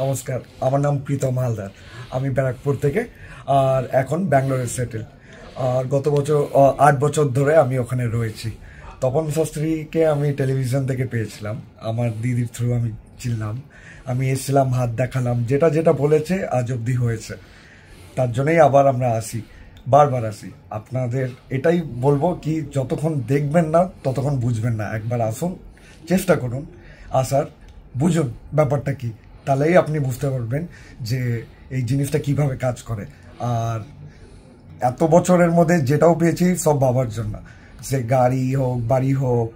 নমস্কার আমার নাম প্রীতম হালদার আমি ব্যারাকপুর থেকে আর এখন ব্যাঙ্গালোরে সেটেল আর গত বছর আট বছর ধরে আমি ওখানে রয়েছি তপন শাস্ত্রীকে আমি টেলিভিশন থেকে পেয়েছিলাম আমার দিদির থ্রু আমি চিনলাম আমি এসেছিলাম হাত দেখালাম যেটা যেটা বলেছে আজ অবধি হয়েছে তার জন্যই আবার আমরা আসি বারবার আসি আপনাদের এটাই বলবো কি যতক্ষণ দেখবেন না ততক্ষণ বুঝবেন না একবার আসুন চেষ্টা করুন আসার বুঝুন ব্যাপারটা কী তাহলেই আপনি বুঝতে পারবেন যে এই জিনিসটা কিভাবে কাজ করে আর এত বছরের মধ্যে যেটাও পেয়েছি সব বাবার জন্য সে গাড়ি হোক বাড়ি হোক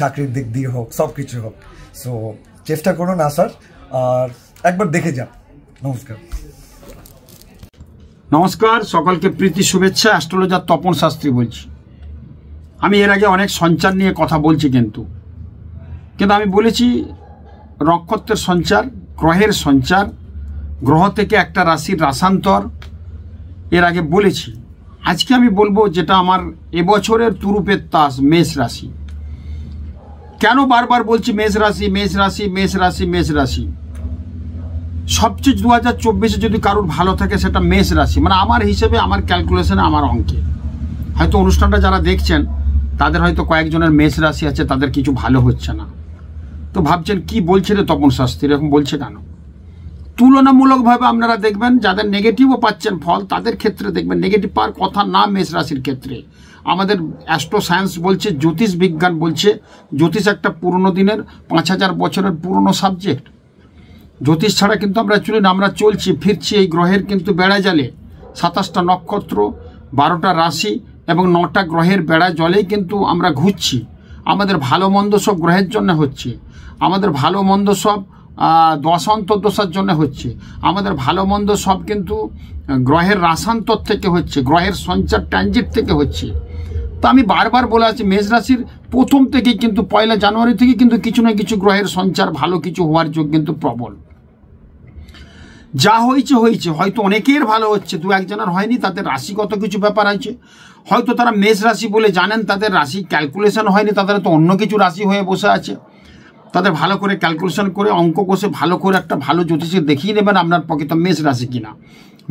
চাকরির দিক দিয়ে হোক সব কিছু হোক সো চেষ্টা করুন আসার আর একবার দেখে যান নমস্কার নমস্কার সকলকে প্রীতি শুভেচ্ছা অ্যাস্ট্রোলজার তপন শাস্ত্রী বলছি আমি এর আগে অনেক সঞ্চার নিয়ে কথা বলছি কিন্তু কিন্তু আমি বলেছি নক্ষত্রের সঞ্চার গ্রহের সঞ্চার গ্রহ থেকে একটা রাশির রাসান্তর এর আগে বলেছি আজকে আমি বলবো যেটা আমার এবছরের তুরুপের তাস মেষ রাশি কেন বারবার বলছি মেষ রাশি মেষ রাশি মেষ রাশি মেষ রাশি সবচেয়ে দু হাজার চব্বিশে যদি কারোর ভালো থাকে সেটা মেষ রাশি মানে আমার হিসেবে আমার ক্যালকুলেশনে আমার অঙ্কে হয়তো অনুষ্ঠানটা যারা দেখছেন তাদের হয়তো কয়েকজনের মেষ রাশি আছে তাদের কিছু ভালো হচ্ছে না তো ভাবছেন কি বলছে রে তপন শাস্ত্রী এরকম বলছে কেন তুলনামূলকভাবে আপনারা দেখবেন যাদের নেগেটিভও পাচ্ছেন ফল তাদের ক্ষেত্রে দেখবেন নেগেটিভ পাওয়ার কথা না মেষ রাশির ক্ষেত্রে আমাদের অ্যাস্ট্রো সায়েন্স বলছে জ্যোতিষ বিজ্ঞান বলছে জ্যোতিষ একটা পুরনো দিনের পাঁচ হাজার বছরের পুরনো সাবজেক্ট জ্যোতিষ ছাড়া কিন্তু আমরা না আমরা চলছি ফিরছি এই গ্রহের কিন্তু বেড়া জালে সাতাশটা নক্ষত্র বারোটা রাশি এবং নটা গ্রহের বেড়া জলেই কিন্তু আমরা ঘুরছি আমাদের ভালো মন্দ সব গ্রহের জন্য হচ্ছে আমাদের ভালো মন্দ সব দশান্তর্দশার জন্য হচ্ছে আমাদের ভালো মন্দ সব কিন্তু গ্রহের রাসান্তর থেকে হচ্ছে গ্রহের সঞ্চার ট্রানজিট থেকে হচ্ছে তো আমি বারবার বলে আছি মেষ রাশির প্রথম থেকে কিন্তু পয়লা জানুয়ারি থেকে কিন্তু কিছু না কিছু গ্রহের সঞ্চার ভালো কিছু হওয়ার যোগ কিন্তু প্রবল যা হয়েছে হয়েছে হয়তো অনেকের ভালো হচ্ছে দু একজনের হয়নি তাদের রাশিগত কিছু ব্যাপার আছে হয়তো তারা মেষ রাশি বলে জানেন তাদের রাশি ক্যালকুলেশন হয়নি তাদের তো অন্য কিছু রাশি হয়ে বসে আছে তাদের ভালো করে ক্যালকুলেশন করে অঙ্ক কষে ভালো করে একটা ভালো জ্যোতিষে দেখিয়ে নেবেন আপনার প্রকৃত মেষ রাশি কিনা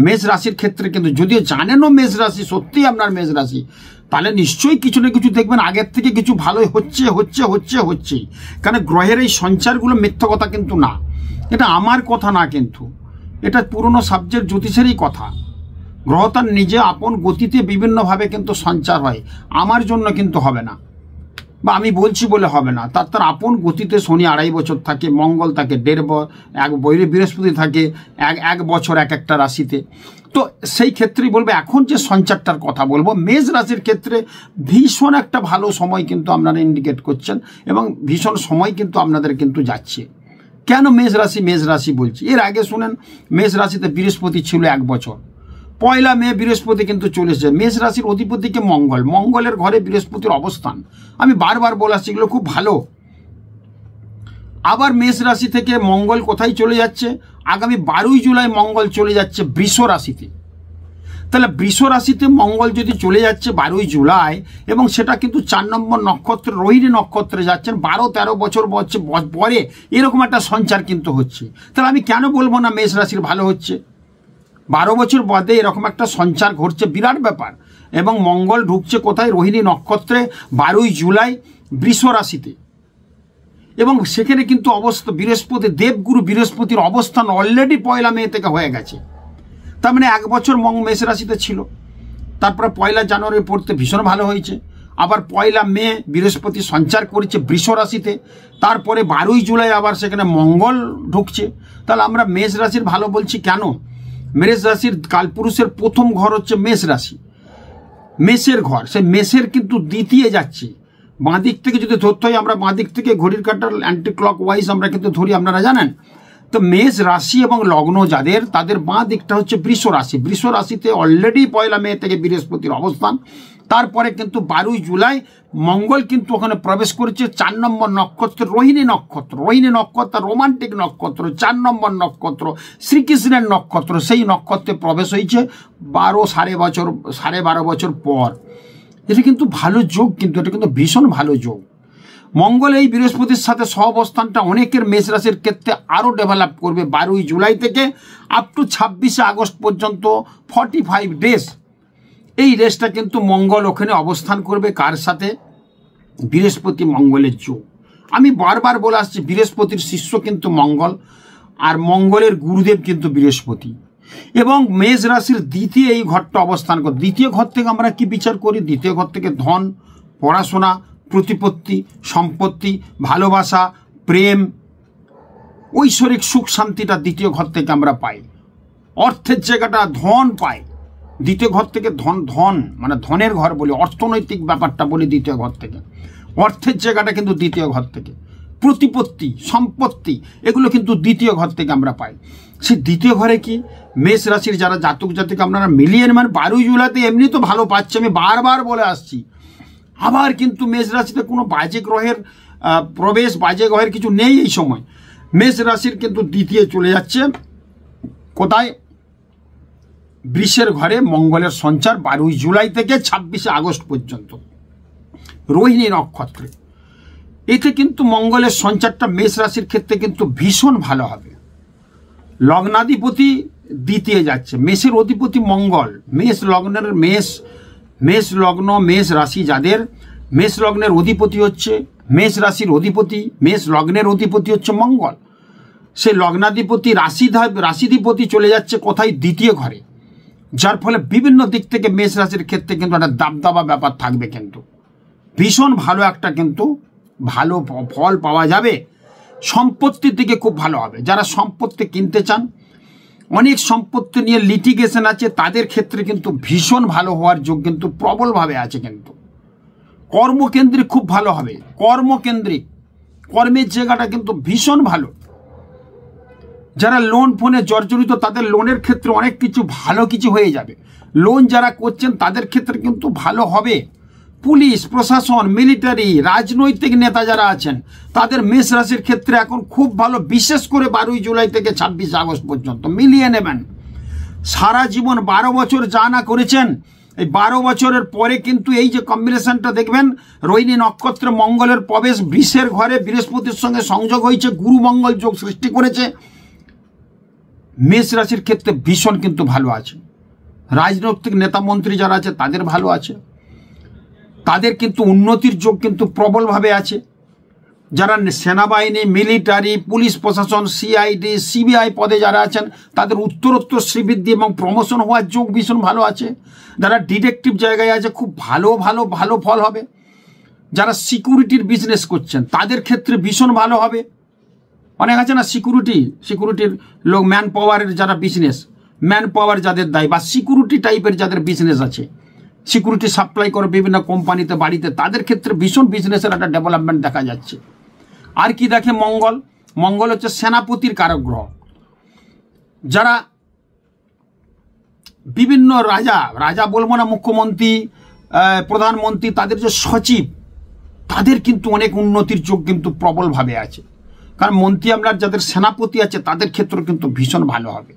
মেষ রাশির ক্ষেত্রে কিন্তু যদিও জানেনও মেষ রাশি সত্যিই আপনার মেষ রাশি তাহলে নিশ্চয়ই কিছু না কিছু দেখবেন আগের থেকে কিছু ভালোই হচ্ছে হচ্ছে হচ্ছে হচ্ছে কারণ গ্রহের এই সঞ্চারগুলো মিথ্য কথা কিন্তু না এটা আমার কথা না কিন্তু এটা পুরনো সাবজেক্ট জ্যোতিষেরই কথা গ্রহ তার নিজে আপন গতিতে বিভিন্নভাবে কিন্তু সঞ্চার হয় আমার জন্য কিন্তু হবে না বা আমি বলছি বলে হবে না তার তার আপন গতিতে শনি আড়াই বছর থাকে মঙ্গল থাকে দেড় এক বৈরে বৃহস্পতি থাকে এক এক বছর এক একটা রাশিতে তো সেই ক্ষেত্রেই বলবো এখন যে সঞ্চারটার কথা বলবো মেষ রাশির ক্ষেত্রে ভীষণ একটা ভালো সময় কিন্তু আপনারা ইন্ডিকেট করছেন এবং ভীষণ সময় কিন্তু আপনাদের কিন্তু যাচ্ছে কেন মেষ রাশি মেষ রাশি বলছি এর আগে শুনেন মেষ রাশিতে বৃহস্পতি ছিল এক বছর পয়লা মে বৃহস্পতি কিন্তু চলে এসেছে মেষ রাশির অধিপতিকে মঙ্গল মঙ্গলের ঘরে বৃহস্পতির অবস্থান আমি বারবার বলা এগুলো খুব ভালো আবার মেষ রাশি থেকে মঙ্গল কোথায় চলে যাচ্ছে আগামী বারোই জুলাই মঙ্গল চলে যাচ্ছে বৃষ রাশিতে তাহলে বৃষ রাশিতে মঙ্গল যদি চলে যাচ্ছে বারোই জুলাই এবং সেটা কিন্তু চার নম্বর নক্ষত্র রোহিণী নক্ষত্রে যাচ্ছেন বারো তেরো বছর পরে এরকম একটা সঞ্চার কিন্তু হচ্ছে তাহলে আমি কেন বলবো না মেষ রাশির ভালো হচ্ছে বারো বছর বাদে এরকম একটা সঞ্চার ঘটছে বিরাট ব্যাপার এবং মঙ্গল ঢুকছে কোথায় রোহিণী নক্ষত্রে বারোই জুলাই বৃষ রাশিতে এবং সেখানে কিন্তু অবস্থা বৃহস্পতি দেবগুরু বৃহস্পতির অবস্থান অলরেডি পয়লা মে থেকে হয়ে গেছে তার মানে এক বছর মং মেষ রাশিতে ছিল তারপরে পয়লা জানুয়ারি পড়তে ভীষণ ভালো হয়েছে আবার পয়লা মে বৃহস্পতি সঞ্চার করেছে বৃষ রাশিতে তারপরে বারোই জুলাই আবার সেখানে মঙ্গল ঢুকছে তাহলে আমরা মেষ রাশির ভালো বলছি কেন মেষ রাশির কালপুরুষের প্রথম ঘর হচ্ছে মেষ রাশি মেষের ঘর সে মেষের কিন্তু দ্বিতীয় যাচ্ছে বাঁ দিক থেকে যদি ধরতে হয় আমরা বাঁ দিক থেকে ঘড়ির কাটার অ্যান্টি ক্লক ওয়াইজ আমরা কিন্তু ধরি আপনারা জানেন তো মেষ রাশি এবং লগ্ন যাদের তাদের বাঁ দিকটা হচ্ছে বৃষ রাশি বৃষ রাশিতে অলরেডি পয়লা মে থেকে বৃহস্পতির অবস্থান তারপরে কিন্তু বারোই জুলাই মঙ্গল কিন্তু ওখানে প্রবেশ করেছে চার নম্বর নক্ষত্র রোহিণী নক্ষত্র রোহিণী নক্ষত্র রোমান্টিক নক্ষত্র চার নম্বর নক্ষত্র শ্রীকৃষ্ণের নক্ষত্র সেই নক্ষত্রে প্রবেশ হয়েছে বারো সাড়ে বছর সাড়ে বারো বছর পর এটা কিন্তু ভালো যোগ কিন্তু এটা কিন্তু ভীষণ ভালো যোগ মঙ্গল এই বৃহস্পতির সাথে সহবস্থানটা অনেকের মেষ রাশির ক্ষেত্রে আরও ডেভেলপ করবে বারোই জুলাই থেকে আপ টু ছাব্বিশে আগস্ট পর্যন্ত ফর্টি ফাইভ ডেজ এই রেসটা কিন্তু মঙ্গল ওখানে অবস্থান করবে কার সাথে বৃহস্পতি মঙ্গলের যোগ আমি বারবার বলে আসছি বৃহস্পতির শিষ্য কিন্তু মঙ্গল আর মঙ্গলের গুরুদেব কিন্তু বৃহস্পতি এবং মেষ রাশির দ্বিতীয় এই ঘরটা অবস্থান করে দ্বিতীয় ঘর থেকে আমরা কি বিচার করি দ্বিতীয় ঘর থেকে ধন পড়াশোনা প্রতিপত্তি সম্পত্তি ভালোবাসা প্রেম ঐশ্বরিক সুখ শান্তিটা দ্বিতীয় ঘর থেকে আমরা পাই অর্থের জায়গাটা ধন পায় দ্বিতীয় ঘর থেকে ধন ধন মানে ধনের ঘর বলি অর্থনৈতিক ব্যাপারটা বলি দ্বিতীয় ঘর থেকে অর্থের জায়গাটা কিন্তু দ্বিতীয় ঘর থেকে প্রতিপত্তি সম্পত্তি এগুলো কিন্তু দ্বিতীয় ঘর থেকে আমরা পাই সে দ্বিতীয় ঘরে কি মেষ রাশির যারা জাতক জাতিক আপনারা মিলিয়ন মানে বারোই জুলাইতে এমনি তো ভালো পাচ্ছে আমি বারবার বলে আসছি আবার কিন্তু মেষ রাশিতে কোনো বাজে গ্রহের প্রবেশ বাজে গ্রহের কিছু নেই এই সময় মেষ রাশির কিন্তু দ্বিতীয় চলে যাচ্ছে কোথায় বৃষের ঘরে মঙ্গলের সঞ্চার বারোই জুলাই থেকে ছাব্বিশে আগস্ট পর্যন্ত রোহিণী নক্ষত্রে এতে কিন্তু মঙ্গলের সঞ্চারটা মেষ রাশির ক্ষেত্রে কিন্তু ভীষণ ভালো হবে লগ্নাধিপতি দ্বিতীয় যাচ্ছে মেষের অধিপতি মঙ্গল মেষ লগ্নের মেষ মেষ লগ্ন মেষ রাশি যাদের মেষ লগ্নের অধিপতি হচ্ছে মেষ রাশির অধিপতি মেষ লগ্নের অধিপতি হচ্ছে মঙ্গল সে লগ্নাধিপতি রাশিধা রাশিধিপতি চলে যাচ্ছে কোথায় দ্বিতীয় ঘরে যার ফলে বিভিন্ন দিক থেকে মেষ রাশির ক্ষেত্রে কিন্তু একটা দাবদাবা ব্যাপার থাকবে কিন্তু ভীষণ ভালো একটা কিন্তু ভালো ফল পাওয়া যাবে সম্পত্তির দিকে খুব ভালো হবে যারা সম্পত্তি কিনতে চান অনেক সম্পত্তি নিয়ে লিটিগেশন আছে তাদের ক্ষেত্রে কিন্তু ভীষণ ভালো হওয়ার যোগ কিন্তু প্রবলভাবে আছে কিন্তু কর্মকেন্দ্রিক খুব ভালো হবে কর্মকেন্দ্রিক কর্মের জায়গাটা কিন্তু ভীষণ ভালো যারা লোন ফোনে জর্জরিত তাদের লোনের ক্ষেত্রে অনেক কিছু ভালো কিছু হয়ে যাবে লোন যারা করছেন তাদের ক্ষেত্রে কিন্তু ভালো হবে পুলিশ প্রশাসন মিলিটারি রাজনৈতিক নেতা যারা আছেন তাদের মেষ রাশির ক্ষেত্রে এখন খুব ভালো বিশেষ করে বারোই জুলাই থেকে ছাব্বিশে আগস্ট পর্যন্ত মিলিয়ে নেবেন সারা জীবন বারো বছর যা না করেছেন এই বারো বছরের পরে কিন্তু এই যে কম্বিনেশনটা দেখবেন রোহিণী নক্ষত্রে মঙ্গলের প্রবেশ বৃষের ঘরে বৃহস্পতির সঙ্গে সংযোগ হয়েছে গুরু মঙ্গল যোগ সৃষ্টি করেছে মেষ রাশির ক্ষেত্রে ভীষণ কিন্তু ভালো আছে রাজনৈতিক নেতা মন্ত্রী যারা আছে তাদের ভালো আছে তাদের কিন্তু উন্নতির যোগ কিন্তু প্রবলভাবে আছে যারা সেনাবাহিনী মিলিটারি পুলিশ প্রশাসন সিআইডি সিবিআই পদে যারা আছেন তাদের উত্তরোত্তর শ্রীবৃদ্ধি এবং প্রমোশন হওয়ার যোগ ভীষণ ভালো আছে যারা ডিটেকটিভ জায়গায় আছে খুব ভালো ভালো ভালো ফল হবে যারা সিকিউরিটির বিজনেস করছেন তাদের ক্ষেত্রে ভীষণ ভালো হবে অনেক আছে না সিকিউরিটি সিকিউরিটির লোক ম্যান পাওয়ারের যারা বিজনেস ম্যান পাওয়ার যাদের দায় বা সিকিউরিটি টাইপের যাদের বিজনেস আছে সিকিউরিটি সাপ্লাই করে বিভিন্ন কোম্পানিতে বাড়িতে তাদের ক্ষেত্রে ভীষণ বিজনেসের একটা ডেভেলপমেন্ট দেখা যাচ্ছে আর কি দেখে মঙ্গল মঙ্গল হচ্ছে সেনাপতির কারগ্রহ যারা বিভিন্ন রাজা রাজা বলবো না মুখ্যমন্ত্রী প্রধানমন্ত্রী তাদের যে সচিব তাদের কিন্তু অনেক উন্নতির যোগ কিন্তু প্রবলভাবে আছে কারণ মন্ত্রী আমলার যাদের সেনাপতি আছে তাদের ক্ষেত্র কিন্তু ভীষণ ভালো হবে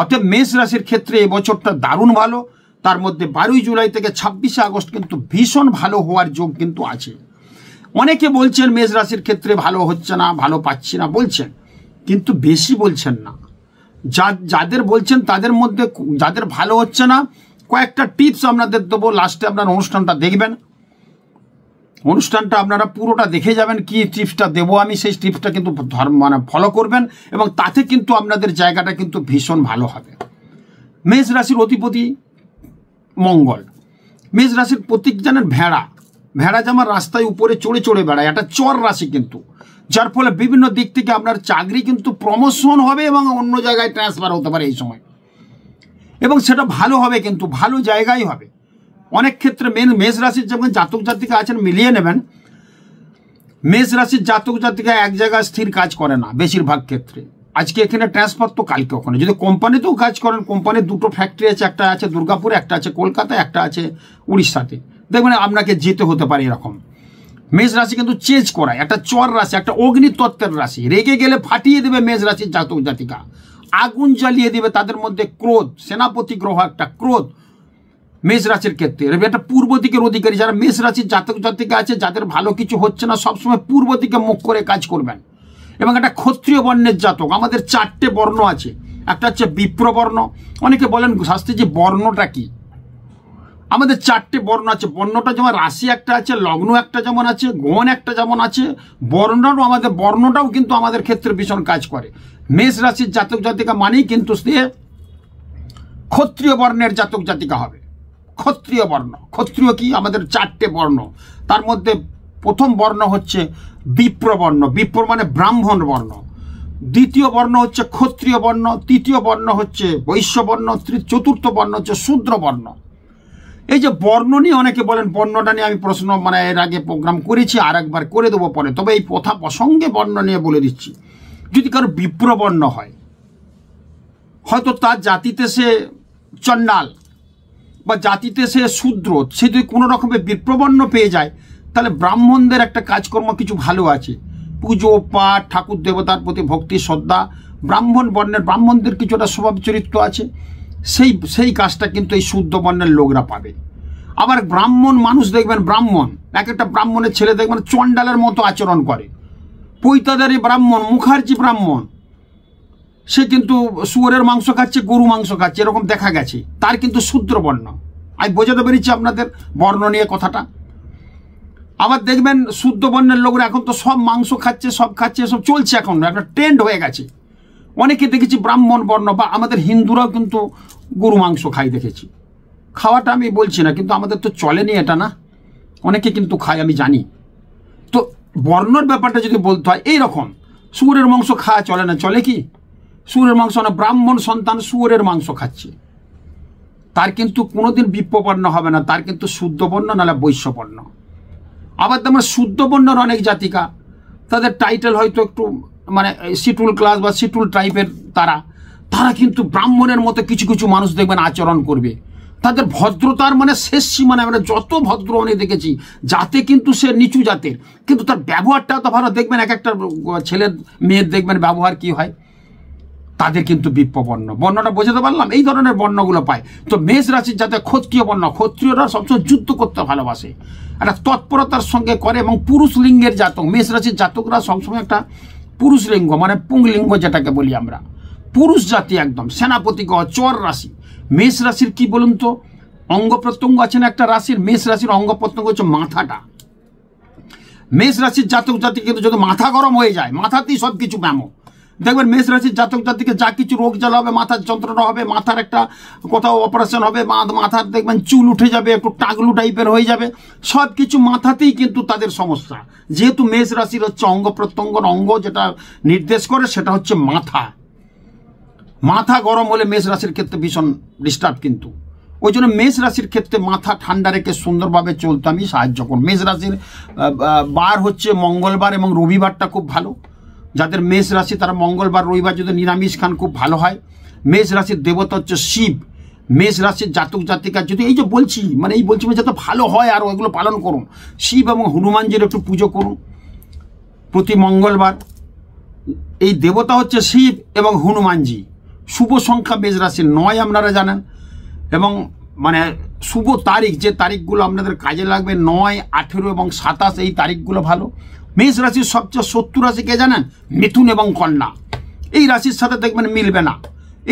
অতএব মেষ রাশির ক্ষেত্রে এবছরটা দারুণ ভালো তার মধ্যে বারোই জুলাই থেকে ছাব্বিশে আগস্ট কিন্তু ভীষণ ভালো হওয়ার যোগ কিন্তু আছে অনেকে বলছেন মেষ রাশির ক্ষেত্রে ভালো হচ্ছে না ভালো পাচ্ছি না বলছেন কিন্তু বেশি বলছেন না যা যাদের বলছেন তাদের মধ্যে যাদের ভালো হচ্ছে না কয়েকটা টিপস আপনাদের দেবো লাস্টে আপনার অনুষ্ঠানটা দেখবেন অনুষ্ঠানটা আপনারা পুরোটা দেখে যাবেন কি টিপসটা দেবো আমি সেই টিপসটা কিন্তু মানে ফলো করবেন এবং তাতে কিন্তু আপনাদের জায়গাটা কিন্তু ভীষণ ভালো হবে মেষ রাশির অধিপতি মঙ্গল মেষ রাশির প্রতীক জানেন ভেড়া ভেড়া যেমন রাস্তায় উপরে চড়ে চড়ে বেড়ায় এটা চর রাশি কিন্তু যার ফলে বিভিন্ন দিক থেকে আপনার চাকরি কিন্তু প্রমোশন হবে এবং অন্য জায়গায় ট্রান্সফার হতে পারে এই সময় এবং সেটা ভালো হবে কিন্তু ভালো জায়গায় হবে অনেক ক্ষেত্রে মেন মেষ রাশির যেমন জাতক জাতিকা আছেন মিলিয়ে নেবেন মেষ রাশির জাতক জাতিকা এক জায়গায় স্থির কাজ করে না বেশিরভাগ ক্ষেত্রে আজকে এখানে ট্রান্সফার তো কালকে ওখানে যদি কোম্পানিতেও কাজ করেন কোম্পানির দুটো ফ্যাক্টরি আছে একটা আছে দুর্গাপুরে একটা আছে কলকাতায় একটা আছে উড়িষ্যাতে দেখবেন আপনাকে যেতে হতে পারে এরকম মেষ রাশি কিন্তু চেঞ্জ করায় একটা চর রাশি একটা অগ্নিতত্ত্বের রাশি রেগে গেলে ফাটিয়ে দেবে মেষ রাশির জাতক জাতিকা আগুন জ্বালিয়ে দেবে তাদের মধ্যে ক্রোধ সেনাপতি গ্রহ একটা ক্রোধ মেষ রাশির ক্ষেত্রে রবি একটা পূর্ব দিকের অধিকারী যারা মেষ রাশির জাতক জাতিকা আছে যাদের ভালো কিছু হচ্ছে না সবসময় পূর্ব দিকে মুখ করে কাজ করবেন এবং একটা ক্ষত্রিয় বর্ণের জাতক আমাদের চারটে বর্ণ আছে একটা হচ্ছে বিপ্রবর্ণ অনেকে বলেন শাস্তি যে বর্ণটা কি আমাদের চারটে বর্ণ আছে বর্ণটা যেমন রাশি একটা আছে লগ্ন একটা যেমন আছে গণ একটা যেমন আছে বর্ণটাও আমাদের বর্ণটাও কিন্তু আমাদের ক্ষেত্রে ভীষণ কাজ করে মেষ রাশির জাতক জাতিকা মানেই কিন্তু সে ক্ষত্রিয় বর্ণের জাতক জাতিকা হবে ক্ষত্রিয় বর্ণ ক্ষত্রিয় কি আমাদের চারটে বর্ণ তার মধ্যে প্রথম বর্ণ হচ্ছে বিপ্রবর্ণ বিপ্র মানে ব্রাহ্মণ বর্ণ দ্বিতীয় বর্ণ হচ্ছে ক্ষত্রিয় বর্ণ তৃতীয় বর্ণ হচ্ছে বৈশ্যবর্ণ চতুর্থ বর্ণ হচ্ছে শূদ্র বর্ণ এই যে বর্ণ নিয়ে অনেকে বলেন বর্ণটা নিয়ে আমি প্রশ্ন মানে এর আগে প্রোগ্রাম করেছি আর একবার করে দেবো পরে তবে এই প্রথা প্রসঙ্গে বর্ণ নিয়ে বলে দিচ্ছি যদি কারো বিপ্রবর্ণ হয় হয়তো তার জাতিতে সে চণ্ডাল বা জাতিতে সে শূদ্র সে যদি কোনো রকমে বিপ্রবন্ন পেয়ে যায় তাহলে ব্রাহ্মণদের একটা কাজকর্ম কিছু ভালো আছে পুজো পাঠ ঠাকুর দেবতার প্রতি ভক্তি শ্রদ্ধা ব্রাহ্মণ বর্ণের ব্রাহ্মণদের কিছুটা স্বভাব চরিত্র আছে সেই সেই কাজটা কিন্তু এই শুদ্ধ বর্ণের লোকরা পাবে আবার ব্রাহ্মণ মানুষ দেখবেন ব্রাহ্মণ এক একটা ব্রাহ্মণের ছেলে দেখবেন চণ্ডালের মতো আচরণ করে পৈতাদারী ব্রাহ্মণ মুখার্জি ব্রাহ্মণ সে কিন্তু শুয়োরের মাংস খাচ্ছে গরু মাংস খাচ্ছে এরকম দেখা গেছে তার কিন্তু শূদ্র বর্ণ আমি বোঝাতে পেরেছি আপনাদের বর্ণ নিয়ে কথাটা আবার দেখবেন শুদ্ধ বর্ণের লোকরা এখন তো সব মাংস খাচ্ছে সব খাচ্ছে সব চলছে এখন একটা ট্রেন্ড হয়ে গেছে অনেকে দেখেছি ব্রাহ্মণ বর্ণ বা আমাদের হিন্দুরাও কিন্তু গরু মাংস খাই দেখেছি খাওয়াটা আমি বলছি না কিন্তু আমাদের তো চলেনি এটা না অনেকে কিন্তু খায় আমি জানি তো বর্ণর ব্যাপারটা যদি বলতে হয় এই রকম শুয়োরের মাংস খাওয়া চলে না চলে কি সুরের মাংস না ব্রাহ্মণ সন্তান সুরের মাংস খাচ্ছে তার কিন্তু কোনোদিন বিপ্রপন্ন হবে না তার কিন্তু শুদ্ধবর্ণ নাহলে বৈশ্যপন্ন আবার তেমন শুদ্ধবর্ণর অনেক জাতিকা তাদের টাইটেল হয়তো একটু মানে সিটুল ক্লাস বা সিটুল টাইপের তারা তারা কিন্তু ব্রাহ্মণের মতো কিছু কিছু মানুষ দেখবেন আচরণ করবে তাদের ভদ্রতার মানে শেষ সীমানা মানে যত ভদ্র অনেক দেখেছি যাতে কিন্তু সে নিচু জাতের কিন্তু তার ব্যবহারটা তো ভালো দেখবেন এক একটা ছেলের মেয়ের দেখবেন ব্যবহার কি হয় তাদের কিন্তু বিপ্রবর্ণ বর্ণটা বোঝাতে পারলাম এই ধরনের বর্ণগুলো পায় তো মেষ রাশির যাতে ক্ষত্রিয় বর্ণ ক্ষত্রিয়রা সবসময় যুদ্ধ করতে ভালোবাসে একটা তৎপরতার সঙ্গে করে এবং পুরুষ লিঙ্গের জাতক মেষ রাশির জাতকরা সবসময় একটা পুরুষ লিঙ্গ মানে পুংলিঙ্গ যেটাকে বলি আমরা পুরুষ জাতি একদম সেনাপতি গ চর রাশি মেষ রাশির কি বলুন তো অঙ্গ প্রত্যঙ্গ আছে না একটা রাশির মেষ রাশির অঙ্গ প্রত্যঙ্গ হচ্ছে মাথাটা মেষ রাশির জাতক জাতি কিন্তু যদি মাথা গরম হয়ে যায় মাথাতেই সব কিছু ব্যামো দেখবেন মেষ রাশির জাতক জাতিকে যা কিছু রোগ জ্বালা হবে মাথার যন্ত্রণা হবে মাথার একটা কোথাও অপারেশন হবে মাথার দেখবেন চুল উঠে যাবে একটু টাগলু টাইপের হয়ে যাবে সব কিছু মাথাতেই কিন্তু তাদের সমস্যা যেহেতু মেষ রাশির হচ্ছে অঙ্গ প্রত্যঙ্গর অঙ্গ যেটা নির্দেশ করে সেটা হচ্ছে মাথা মাথা গরম হলে মেষ রাশির ক্ষেত্রে ভীষণ ডিস্টার্ব কিন্তু ওই জন্য মেষ রাশির ক্ষেত্রে মাথা ঠান্ডা রেখে সুন্দরভাবে চলতে আমি সাহায্য করব মেষ রাশির বার হচ্ছে মঙ্গলবার এবং রবিবারটা খুব ভালো যাদের মেষ রাশি তারা মঙ্গলবার রবিবার যদি নিরামিষ খান খুব ভালো হয় মেষ রাশির দেবতা হচ্ছে শিব মেষ রাশির জাতক জাতিকা যদি এই যে বলছি মানে এই বলছি মানে যাতে ভালো হয় আর ওইগুলো পালন করুন শিব এবং হনুমানজির একটু পুজো করুন প্রতি মঙ্গলবার এই দেবতা হচ্ছে শিব এবং হনুমানজি শুভ সংখ্যা মেষ রাশির নয় আপনারা জানেন এবং মানে শুভ তারিখ যে তারিখগুলো আপনাদের কাজে লাগবে নয় আঠেরো এবং সাতাশ এই তারিখগুলো ভালো মেষ রাশির সবচেয়ে শত্রু রাশি কে জানেন মিথুন এবং কন্যা এই রাশির সাথে দেখবেন মিলবে না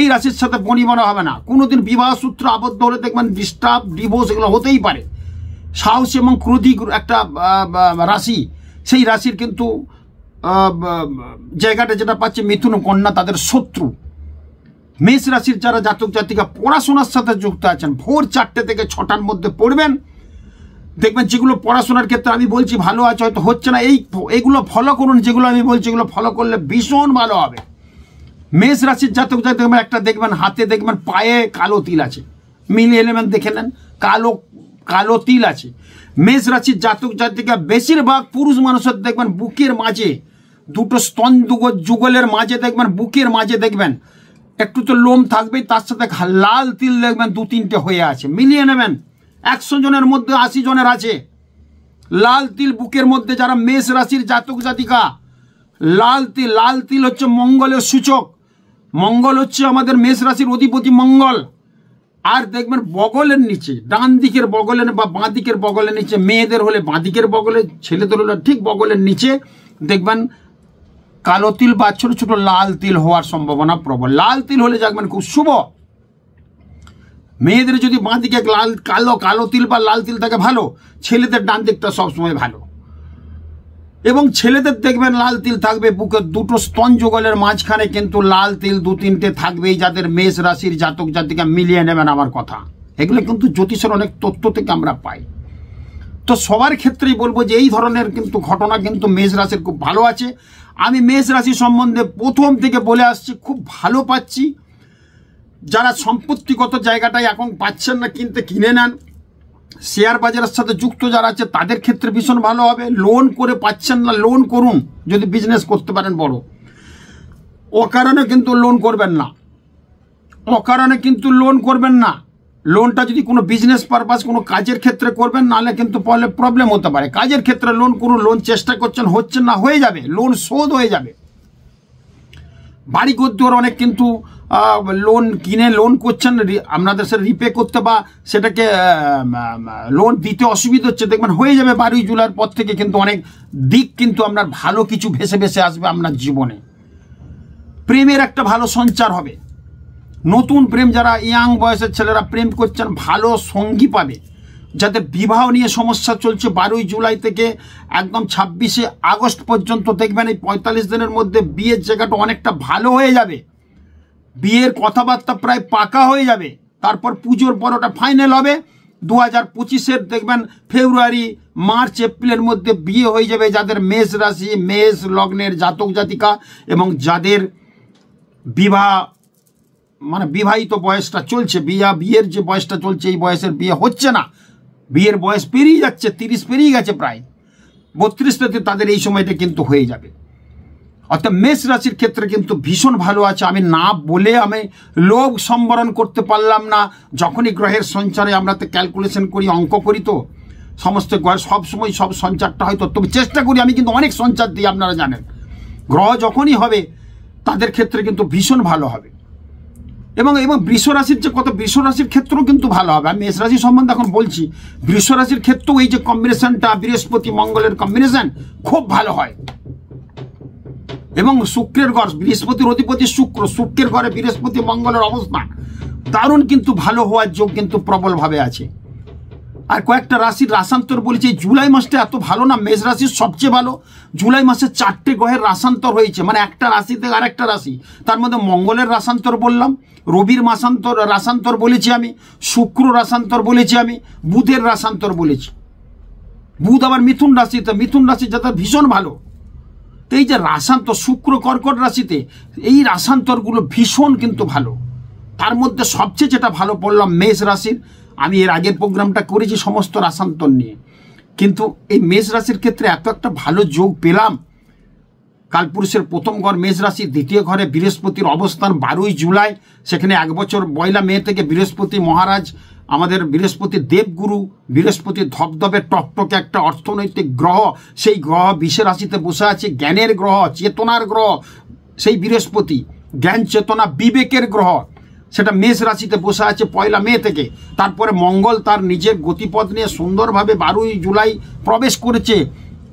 এই রাশির সাথে পরিমাণ হবে না কোনোদিন বিবাহ সূত্র আবদ্ধ হলে দেখবেন ডিস্টার্ব ডিভোর্স এগুলো হতেই পারে সাহস এবং ক্রোধি একটা রাশি সেই রাশির কিন্তু জায়গাটা যেটা পাচ্ছে মিথুন কন্যা তাদের শত্রু মেষ রাশির যারা জাতক জাতিকা পড়াশোনার সাথে যুক্ত আছেন ভোর চারটে থেকে ছটার মধ্যে পড়বেন দেখবেন যেগুলো পড়াশোনার ক্ষেত্রে আমি বলছি ভালো আছে হয়তো হচ্ছে না এই এগুলো ফলো করুন যেগুলো আমি বলছি এগুলো ফলো করলে ভীষণ ভালো হবে মেষ রাশির জাতক জাতক দেখবেন একটা দেখবেন হাতে দেখবেন পায়ে কালো তিল আছে মিল এলিমেন্ট দেখে নেন কালো কালো তিল আছে মেষ রাশির জাতক জাতিকা বেশিরভাগ পুরুষ মানুষের দেখবেন বুকের মাঝে দুটো স্তন যুগলের মাঝে দেখবেন বুকের মাঝে দেখবেন একটু তো লোম থাকবেই তার সাথে লাল তিল দেখবেন দু তিনটে হয়ে আছে মিলিয়ে নেবেন একশো জনের মধ্যে আশি জনের আছে লাল তিল বুকের মধ্যে যারা মেষ রাশির জাতক জাতিকা লাল তিল লাল তিল হচ্ছে মঙ্গলের সূচক মঙ্গল হচ্ছে আমাদের মেষ রাশির অধিপতি মঙ্গল আর দেখবেন বগলের নিচে ডান দিকের বগলের বা বাঁ দিকের বগলের নিচে মেয়েদের হলে বাঁ দিকের বগলে ছেলেদের হলে ঠিক বগলের নিচে দেখবেন কালো তিল বা ছোটো ছোটো লাল তিল হওয়ার সম্ভাবনা প্রবল লাল তিল হলে দেখবেন খুব শুভ মেয়েদের যদি বাঁ দিকে লাল কালো কালো তিল বা লাল তিল থাকে ভালো ছেলেদের ডান দিকটা সবসময় ভালো এবং ছেলেদের দেখবেন লাল তিল থাকবে বুকের দুটো স্তন যুগলের মাঝখানে কিন্তু লাল তিল দু তিনটে থাকবেই যাদের মেষ রাশির জাতক জাতিকে মিলিয়ে নেবেন আমার কথা এগুলো কিন্তু জ্যোতিষের অনেক তথ্য থেকে আমরা পাই তো সবার ক্ষেত্রেই বলবো যে এই ধরনের কিন্তু ঘটনা কিন্তু মেষ রাশির খুব ভালো আছে আমি মেষ রাশি সম্বন্ধে প্রথম থেকে বলে আসছি খুব ভালো পাচ্ছি যারা সম্পত্তিগত জায়গাটাই এখন পাচ্ছেন না কিনতে কিনে নেন শেয়ার বাজারের সাথে যুক্ত যারা আছে তাদের ক্ষেত্রে ভীষণ ভালো হবে লোন করে পাচ্ছেন না লোন করুন যদি বিজনেস করতে পারেন বড় অকারণে কিন্তু লোন করবেন না অকারণে কিন্তু লোন করবেন না লোনটা যদি কোনো বিজনেস পারপাস কোনো কাজের ক্ষেত্রে করবেন নাহলে কিন্তু পরে প্রবলেম হতে পারে কাজের ক্ষেত্রে লোন কোনো লোন চেষ্টা করছেন হচ্ছে না হয়ে যাবে লোন শোধ হয়ে যাবে বাড়ি করতে অনেক কিন্তু লোন কিনে লোন করছেন আপনাদের সাথে রিপে করতে বা সেটাকে লোন দিতে অসুবিধা হচ্ছে দেখবেন হয়ে যাবে বারোই জুলাইয়ের পর থেকে কিন্তু অনেক দিক কিন্তু আপনার ভালো কিছু ভেসে ভেসে আসবে আপনার জীবনে প্রেমের একটা ভালো সঞ্চার হবে নতুন প্রেম যারা ইয়াং বয়সের ছেলেরা প্রেম করছেন ভালো সঙ্গী পাবে যাতে বিবাহ নিয়ে সমস্যা চলছে বারোই জুলাই থেকে একদম ছাব্বিশে আগস্ট পর্যন্ত দেখবেন এই পঁয়তাল্লিশ দিনের মধ্যে বিয়ের জায়গাটা অনেকটা ভালো হয়ে যাবে বিয়ের কথাবার্তা প্রায় পাকা হয়ে যাবে তারপর পুজোর পর ওটা ফাইনাল হবে দু হাজার পঁচিশের দেখবেন ফেব্রুয়ারি মার্চ এপ্রিলের মধ্যে বিয়ে হয়ে যাবে যাদের মেষ রাশি মেষ লগ্নের জাতক জাতিকা এবং যাদের বিবাহ মানে বিবাহিত বয়সটা চলছে বিয়া বিয়ের যে বয়সটা চলছে এই বয়সের বিয়ে হচ্ছে না বিয়ের বয়স পেরিয়ে যাচ্ছে তিরিশ পেরিয়ে গেছে প্রায় বত্রিশটাতে তাদের এই সময়টা কিন্তু হয়ে যাবে অর্থাৎ মেষ রাশির ক্ষেত্রে কিন্তু ভীষণ ভালো আছে আমি না বলে আমি লোভ সম্বরণ করতে পারলাম না যখনই গ্রহের সঞ্চারে আমরা তো ক্যালকুলেশন করি অঙ্ক করি তো সমস্ত গ্রহের সবসময় সব সঞ্চারটা হয়তো তবে চেষ্টা করি আমি কিন্তু অনেক সঞ্চার দিই আপনারা জানেন গ্রহ যখনই হবে তাদের ক্ষেত্রে কিন্তু ভীষণ ভালো হবে এবং এবং বৃষরাশির যে কত বৃষরাশির ক্ষেত্রেও কিন্তু ভালো হবে আমি মেষ রাশি সম্বন্ধে এখন বলছি বৃষরাশির ক্ষেত্রেও এই যে কম্বিনেশনটা বৃহস্পতি মঙ্গলের কম্বিনেশন খুব ভালো হয় এবং শুক্রের ঘর বৃহস্পতির অধিপতি শুক্র শুক্রের ঘরে বৃহস্পতি মঙ্গলের অবস্থান দারুণ কিন্তু ভালো হওয়ার যোগ কিন্তু প্রবলভাবে আছে আর কয়েকটা রাশির রাশান্তর বলেছে জুলাই মাসটা এত ভালো না মেষ রাশির সবচেয়ে ভালো জুলাই মাসে চারটে গ্রহের রাশান্তর হয়েছে মানে একটা রাশি থেকে আরেকটা রাশি তার মধ্যে মঙ্গলের রাশান্তর বললাম রবির মাসান্তর রাশান্তর বলেছি আমি শুক্র রাশান্তর বলেছি আমি বুধের রাশান্তর বলেছি বুধ আবার মিথুন রাশিতে মিথুন রাশি যাতে ভীষণ ভালো তো এই যে রাসান্তর শুক্র কর্কট রাশিতে এই রাসান্তরগুলো ভীষণ কিন্তু ভালো তার মধ্যে সবচেয়ে যেটা ভালো পড়লাম মেষ রাশির আমি এর আগের প্রোগ্রামটা করেছি সমস্ত রাসান্তর নিয়ে কিন্তু এই মেষ রাশির ক্ষেত্রে এত একটা ভালো যোগ পেলাম কালপুরুষের প্রথম ঘর মেষ রাশি দ্বিতীয় ঘরে বৃহস্পতির অবস্থান বারোই জুলাই সেখানে এক বছর পয়লা মে থেকে বৃহস্পতি মহারাজ আমাদের বৃহস্পতি দেবগুরু বৃহস্পতি ধবধবে টকটকে একটা অর্থনৈতিক গ্রহ সেই গ্রহ বিষে রাশিতে বসে আছে জ্ঞানের গ্রহ চেতনার গ্রহ সেই বৃহস্পতি জ্ঞান চেতনা বিবেকের গ্রহ সেটা মেষ রাশিতে বসে আছে পয়লা মে থেকে তারপরে মঙ্গল তার নিজের গতিপথ নিয়ে সুন্দরভাবে বারোই জুলাই প্রবেশ করেছে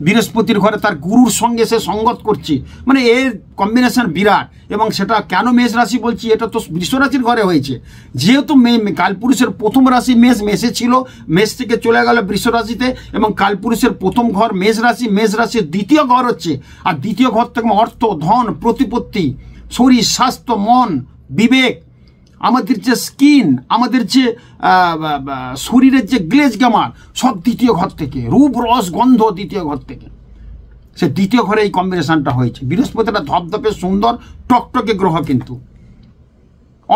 বৃহস্পতির ঘরে তার গুরুর সঙ্গে সে সঙ্গত করছে মানে এর কম্বিনেশন বিরাট এবং সেটা কেন মেষ রাশি বলছি এটা তো বৃষ রাশির ঘরে হয়েছে যেহেতু মে কালপুরুষের প্রথম রাশি মেষ মেষে ছিল মেষ থেকে চলে গেল বৃষ রাশিতে এবং কালপুরুষের প্রথম ঘর মেষ রাশি মেষ রাশির দ্বিতীয় ঘর হচ্ছে আর দ্বিতীয় ঘর থেকে অর্থ ধন প্রতিপত্তি শরীর স্বাস্থ্য মন বিবেক আমাদের যে স্কিন আমাদের যে শরীরের যে গ্লেজ গামার সব দ্বিতীয় ঘর থেকে রূপ রস গন্ধ দ্বিতীয় ঘর থেকে সে দ্বিতীয় ঘরে এই কম্বিনেশনটা হয়েছে বৃহস্পতিটা ধপধপে সুন্দর টকটকে গ্রহ কিন্তু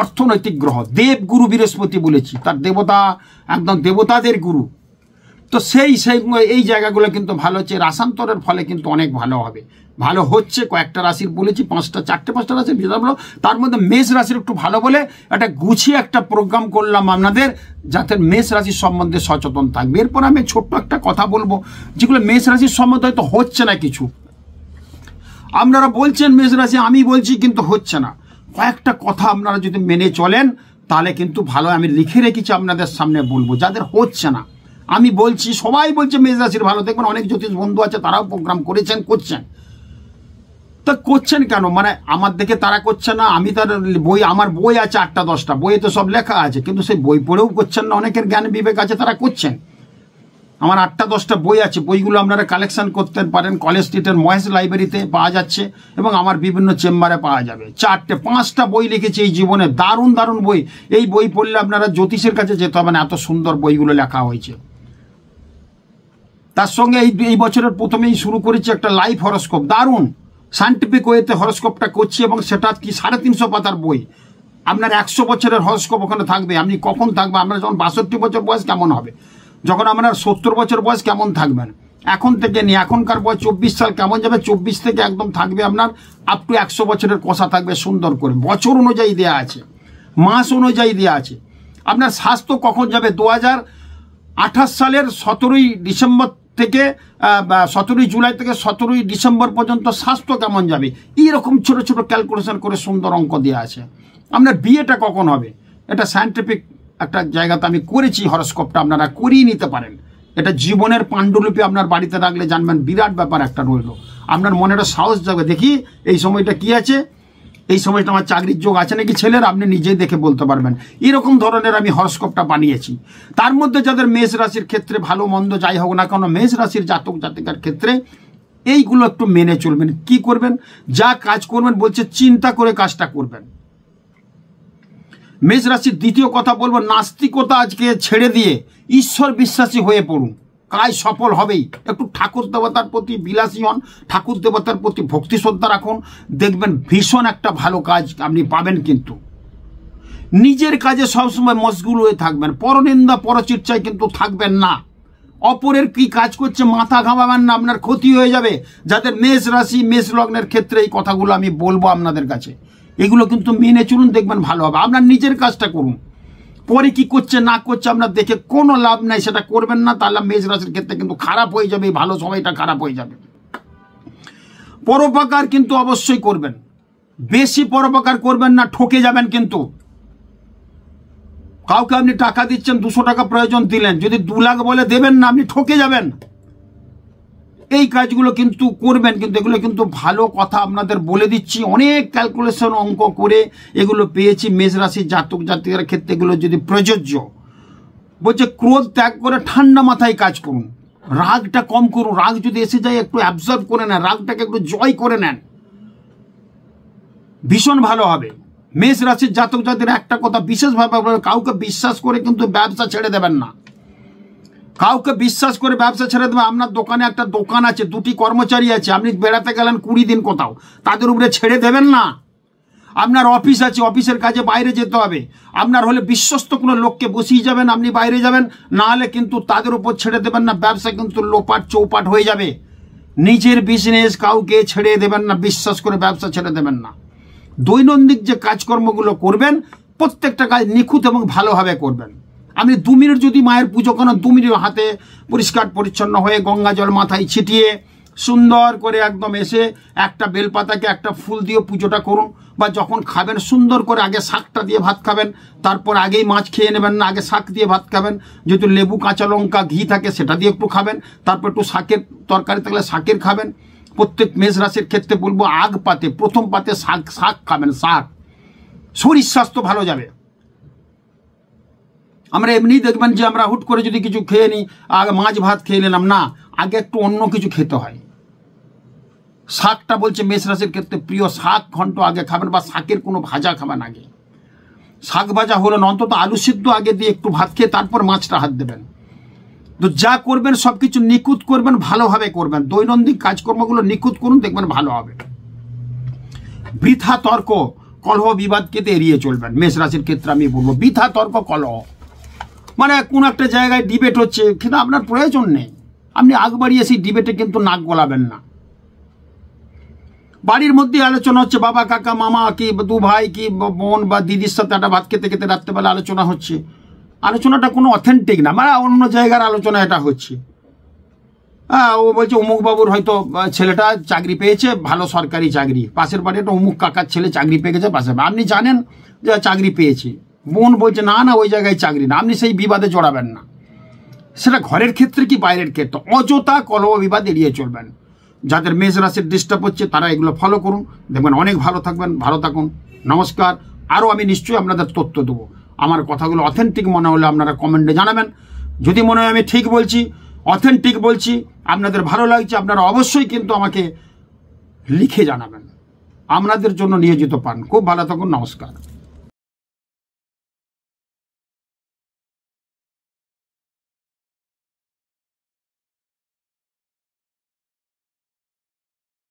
অর্থনৈতিক গ্রহ দেবগুরু বৃহস্পতি বলেছি তার দেবতা একদম দেবতাদের গুরু তো সেই সেই এই জায়গাগুলো কিন্তু ভালো হচ্ছে রাসান্তরের ফলে কিন্তু অনেক ভালো হবে ভালো হচ্ছে কয়েকটা রাশির বলেছি পাঁচটা চারটে পাঁচটা রাশির বিশেষ ভালো তার মধ্যে মেষ রাশির একটু ভালো বলে একটা গুছিয়ে একটা প্রোগ্রাম করলাম আপনাদের যাতে মেষ রাশির সম্বন্ধে সচেতন থাকবে এরপর আমি ছোট্ট একটা কথা বলবো যেগুলো মেষ রাশির সম্বন্ধে হয়তো হচ্ছে না কিছু আপনারা বলছেন মেষ রাশি আমি বলছি কিন্তু হচ্ছে না কয়েকটা কথা আপনারা যদি মেনে চলেন তাহলে কিন্তু ভালো আমি লিখে রেখেছি আপনাদের সামনে বলবো যাদের হচ্ছে না আমি বলছি সবাই বলছে মেষ রাশির ভালো দেখবেন অনেক জ্যোতিষ বন্ধু আছে তারাও প্রোগ্রাম করেছেন করছেন তা করছেন কেন মানে আমার দেখে তারা করছে না আমি তার বই আমার বই আছে আটটা দশটা বইয়ে তো সব লেখা আছে কিন্তু সেই বই পড়েও করছেন না অনেকের জ্ঞান বিবেক আছে তারা করছেন আমার আটটা দশটা বই আছে বইগুলো আপনারা কালেকশন করতে পারেন কলেজ স্ট্রিটের মহেশ লাইব্রেরিতে পাওয়া যাচ্ছে এবং আমার বিভিন্ন চেম্বারে পাওয়া যাবে চারটে পাঁচটা বই লিখেছি এই জীবনে দারুণ দারুণ বই এই বই পড়লে আপনারা জ্যোতিষের কাছে যেতে হবে না এত সুন্দর বইগুলো লেখা হয়েছে তার সঙ্গে এই এই বছরের প্রথমেই শুরু করেছি একটা লাইফ হরস্কোপ দারুণ সায়েন্টিফিক ওয়েতে হরস্কোপটা করছি এবং সেটা কি সাড়ে তিনশো পাতার বই আপনার একশো বছরের হরস্কোপ ওখানে থাকবে আপনি কখন থাকবে আপনার যখন বাষট্টি বছর বয়স কেমন হবে যখন আপনার সত্তর বছর বয়স কেমন থাকবেন এখন থেকে নিয়ে এখনকার বয়স চব্বিশ সাল কেমন যাবে চব্বিশ থেকে একদম থাকবে আপনার আপ টু একশো বছরের কষা থাকবে সুন্দর করে বছর অনুযায়ী দেওয়া আছে মাস অনুযায়ী দেওয়া আছে আপনার স্বাস্থ্য কখন যাবে দু হাজার আঠাশ সালের সতেরোই ডিসেম্বর থেকে সতেরোই জুলাই থেকে সতেরোই ডিসেম্বর পর্যন্ত স্বাস্থ্য কেমন যাবে এইরকম ছোট ছোট ক্যালকুলেশন করে সুন্দর অঙ্ক দেওয়া আছে আপনার বিয়েটা কখন হবে এটা সায়েন্টিফিক একটা জায়গাতে আমি করেছি হরস্কোপটা আপনারা করিয়ে নিতে পারেন এটা জীবনের পাণ্ডুলিপি আপনার বাড়িতে রাখলে জানবেন বিরাট ব্যাপার একটা রইল আপনার মনে একটা সাহস যাবে দেখি এই সময়টা কি আছে এই সময়টা আমার চাকরির যোগ আছে নাকি ছেলের আপনি নিজেই দেখে বলতে পারবেন এরকম ধরনের আমি হরস্কোপটা বানিয়েছি তার মধ্যে যাদের মেষ রাশির ক্ষেত্রে ভালো মন্দ যাই হোক না কেন মেষ রাশির জাতক জাতিকার ক্ষেত্রে এইগুলো একটু মেনে চলবেন কি করবেন যা কাজ করবেন বলছে চিন্তা করে কাজটা করবেন মেষ রাশির দ্বিতীয় কথা বলবো নাস্তিকতা আজকে ছেড়ে দিয়ে ঈশ্বর বিশ্বাসী হয়ে পড়ুন কাজ সফল হবেই একটু ঠাকুর দেবতার প্রতি বিলাসী হন ঠাকুর দেবতার প্রতি ভক্তি শ্রদ্ধা রাখুন দেখবেন ভীষণ একটা ভালো কাজ আপনি পাবেন কিন্তু নিজের কাজে সবসময় মশগুল হয়ে থাকবেন পরনিন্দা পরচিৎসায় কিন্তু থাকবেন না অপরের কি কাজ করছে মাথা ঘামাবেন না আপনার ক্ষতি হয়ে যাবে যাদের মেষ রাশি মেষ লগ্নের ক্ষেত্রে এই কথাগুলো আমি বলবো আপনাদের কাছে এগুলো কিন্তু মেনে চলুন দেখবেন ভালো হবে আপনার নিজের কাজটা করুন পরে কি করছে না করছে আপনার দেখে কোনো লাভ নাই সেটা করবেন না তাহলে মেষ রাশির ক্ষেত্রে কিন্তু খারাপ হয়ে যাবে ভালো সময়টা খারাপ হয়ে যাবে পরোপকার কিন্তু অবশ্যই করবেন বেশি পরোপকার করবেন না ঠকে যাবেন কিন্তু কাউকে আপনি টাকা দিচ্ছেন দুশো টাকা প্রয়োজন দিলেন যদি দু লাখ বলে দেবেন না আপনি ঠকে যাবেন এই কাজগুলো কিন্তু করবেন কিন্তু এগুলো কিন্তু ভালো কথা আপনাদের বলে দিচ্ছি অনেক ক্যালকুলেশন অঙ্ক করে এগুলো পেয়েছি মেষ রাশির জাতক জাতিকার ক্ষেত্রে এগুলো যদি প্রযোজ্য বলছে ক্রোধ ত্যাগ করে ঠান্ডা মাথায় কাজ করুন রাগটা কম করুন রাগ যদি এসে যায় একটু অ্যাবজর্ভ করে নেন রাগটাকে একটু জয় করে নেন ভীষণ ভালো হবে মেষ রাশির জাতক জাতির একটা কথা বিশেষভাবে কাউকে বিশ্বাস করে কিন্তু ব্যবসা ছেড়ে দেবেন না কাউকে বিশ্বাস করে ব্যবসা ছেড়ে দেবে আপনার দোকানে একটা দোকান আছে দুটি কর্মচারী আছে আপনি বেড়াতে গেলেন কুড়ি দিন কোথাও তাদের উপরে ছেড়ে দেবেন না আপনার অফিস আছে অফিসের কাজে বাইরে যেতে হবে আপনার হলে বিশ্বস্ত কোনো লোককে বসিয়ে যাবেন আপনি বাইরে যাবেন না হলে কিন্তু তাদের উপর ছেড়ে দেবেন না ব্যবসা কিন্তু লোপাট চৌপাট হয়ে যাবে নিজের বিজনেস কাউকে ছেড়ে দেবেন না বিশ্বাস করে ব্যবসা ছেড়ে দেবেন না দৈনন্দিন যে কাজকর্মগুলো করবেন প্রত্যেকটা কাজ নিখুঁত এবং ভালোভাবে করবেন আপনি দু মিনিট যদি মায়ের পুজো করেন দু মিনিট হাতে পরিষ্কার পরিচ্ছন্ন হয়ে গঙ্গা জল মাথায় ছিটিয়ে সুন্দর করে একদম এসে একটা বেলপাতাকে একটা ফুল দিয়ে পুজোটা করুন বা যখন খাবেন সুন্দর করে আগে শাকটা দিয়ে ভাত খাবেন তারপর আগেই মাছ খেয়ে নেবেন না আগে শাক দিয়ে ভাত খাবেন যেহেতু লেবু কাঁচা লঙ্কা ঘি থাকে সেটা দিয়ে একটু খাবেন তারপর একটু শাকের তরকারি থাকলে শাকের খাবেন প্রত্যেক মেষ রাশির ক্ষেত্রে বলবো আগ পাতে প্রথম পাতে শাক শাক খাবেন শাক শরীর স্বাস্থ্য ভালো যাবে আমরা এমনি দেখবেন যে আমরা হুট করে যদি কিছু খেয়ে নিই আগে মাছ ভাত খেয়ে নিলাম না আগে একটু অন্য কিছু খেতে হয় শাকটা বলছে মেষ রাশির ক্ষেত্রে প্রিয় শাক ঘন্ট আগে খাবেন বা শাকের কোনো ভাজা খাবেন আগে শাক ভাজা হলেন অন্তত আলু সিদ্ধ আগে দিয়ে একটু ভাত খেয়ে তারপর মাছটা হাত দেবেন তো যা করবেন সব কিছু নিখুঁত করবেন ভালোভাবে করবেন দৈনন্দিন কাজকর্মগুলো নিখুঁত করুন দেখবেন ভালো হবে বৃথা তর্ক কলহ বিবাদ বিবাদকে এড়িয়ে চলবেন মেষ রাশির ক্ষেত্রে আমি বলবো বৃথা তর্ক কলহ মানে কোন একটা জায়গায় ডিবেট হচ্ছে কিন্তু আপনার প্রয়োজন নেই আপনি আগ বাড়িয়ে সেই ডিবেটে কিন্তু নাক গলাবেন না বাড়ির মধ্যে আলোচনা হচ্ছে বাবা কাকা মামা কি দু ভাই কি বোন বা দিদির সাথে একটা ভাত খেতে খেতে রাত্রেবেলা আলোচনা হচ্ছে আলোচনাটা কোনো অথেন্টিক না মানে অন্য জায়গার আলোচনা এটা হচ্ছে হ্যাঁ ও বলছে অমুক বাবুর হয়তো ছেলেটা চাকরি পেয়েছে ভালো সরকারি চাকরি পাশের বাড়ি একটা অমুক কাকার ছেলে চাকরি পেয়ে গেছে পাশে আপনি জানেন যে চাকরি পেয়েছে বোন বলছে না না ওই জায়গায় চাকরি না আপনি সেই বিবাদে জড়াবেন না সেটা ঘরের ক্ষেত্রে কি বাইরের ক্ষেত্রে অযথা কলহ বিবাদ এড়িয়ে চলবেন যাদের মেষ রাশির ডিস্টার্ব হচ্ছে তারা এগুলো ফলো করুন দেখবেন অনেক ভালো থাকবেন ভালো থাকুন নমস্কার আরও আমি নিশ্চয়ই আপনাদের তথ্য দেবো আমার কথাগুলো অথেন্টিক মনে হলে আপনারা কমেন্টে জানাবেন যদি মনে হয় আমি ঠিক বলছি অথেন্টিক বলছি আপনাদের ভালো লাগছে আপনারা অবশ্যই কিন্তু আমাকে লিখে জানাবেন আপনাদের জন্য নিয়োজিত পান খুব ভালো থাকুন নমস্কার